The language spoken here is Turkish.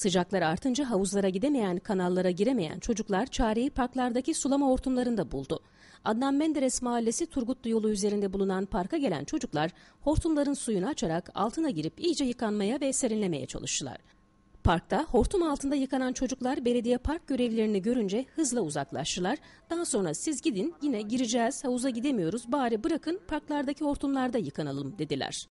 Sıcaklar artınca havuzlara gidemeyen, kanallara giremeyen çocuklar çareyi parklardaki sulama hortumlarında buldu. Adnan Menderes Mahallesi Turgutlu yolu üzerinde bulunan parka gelen çocuklar hortumların suyunu açarak altına girip iyice yıkanmaya ve serinlemeye çalıştılar. Parkta hortum altında yıkanan çocuklar belediye park görevlilerini görünce hızla uzaklaştılar. Daha sonra siz gidin yine gireceğiz havuza gidemiyoruz bari bırakın parklardaki hortumlarda yıkanalım dediler.